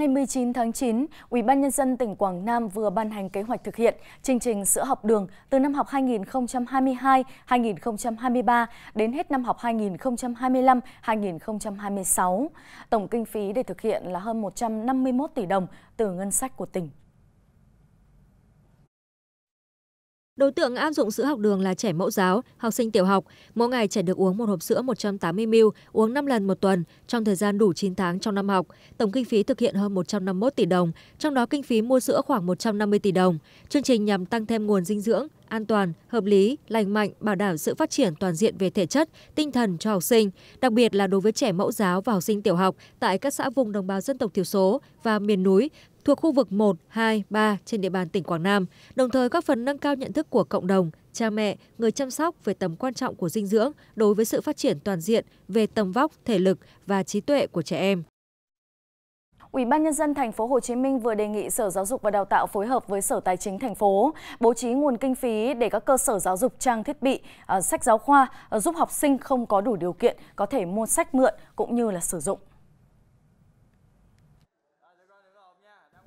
Ngày 19 tháng 9, UBND tỉnh Quảng Nam vừa ban hành kế hoạch thực hiện chương trình sữa học đường từ năm học 2022-2023 đến hết năm học 2025-2026. Tổng kinh phí để thực hiện là hơn 151 tỷ đồng từ ngân sách của tỉnh. Đối tượng áp dụng sữa học đường là trẻ mẫu giáo, học sinh tiểu học. Mỗi ngày trẻ được uống một hộp sữa 180ml, uống 5 lần một tuần, trong thời gian đủ 9 tháng trong năm học. Tổng kinh phí thực hiện hơn 151 tỷ đồng, trong đó kinh phí mua sữa khoảng 150 tỷ đồng. Chương trình nhằm tăng thêm nguồn dinh dưỡng, an toàn, hợp lý, lành mạnh, bảo đảm sự phát triển toàn diện về thể chất, tinh thần cho học sinh, đặc biệt là đối với trẻ mẫu giáo và học sinh tiểu học tại các xã vùng đồng bào dân tộc thiểu số và miền núi thuộc khu vực 1, 2, 3 trên địa bàn tỉnh Quảng Nam, đồng thời góp phần nâng cao nhận thức của cộng đồng, cha mẹ, người chăm sóc về tầm quan trọng của dinh dưỡng đối với sự phát triển toàn diện về tầm vóc, thể lực và trí tuệ của trẻ em. Ủy ban nhân dân thành phố Hồ Chí Minh vừa đề nghị Sở Giáo dục và Đào tạo phối hợp với Sở Tài chính thành phố bố trí nguồn kinh phí để các cơ sở giáo dục trang thiết bị, à, sách giáo khoa à, giúp học sinh không có đủ điều kiện có thể mua sách mượn cũng như là sử dụng.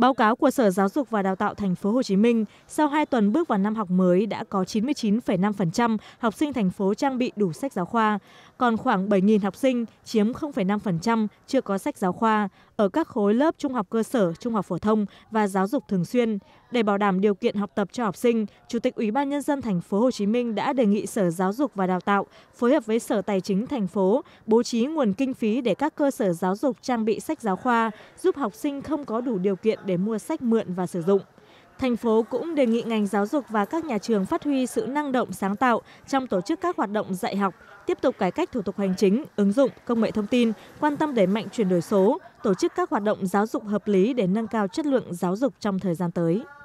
báo cáo của sở giáo dục và đào tạo Thành phố Hồ Chí Minh sau hai tuần bước vào năm học mới đã có 99,5% học sinh thành phố trang bị đủ sách giáo khoa còn khoảng 7.000 học sinh chiếm 0,5% chưa có sách giáo khoa ở các khối lớp trung học cơ sở trung học phổ thông và giáo dục thường xuyên để bảo đảm điều kiện học tập cho học sinh chủ tịch ủy ban nhân dân Thành phố Hồ Chí Minh đã đề nghị sở giáo dục và đào tạo phối hợp với sở tài chính thành phố bố trí nguồn kinh phí để các cơ sở giáo dục trang bị sách giáo khoa giúp học sinh không có đủ điều kiện để để mua sách mượn và sử dụng thành phố cũng đề nghị ngành giáo dục và các nhà trường phát huy sự năng động sáng tạo trong tổ chức các hoạt động dạy học tiếp tục cải cách thủ tục hành chính ứng dụng công nghệ thông tin quan tâm đẩy mạnh chuyển đổi số tổ chức các hoạt động giáo dục hợp lý để nâng cao chất lượng giáo dục trong thời gian tới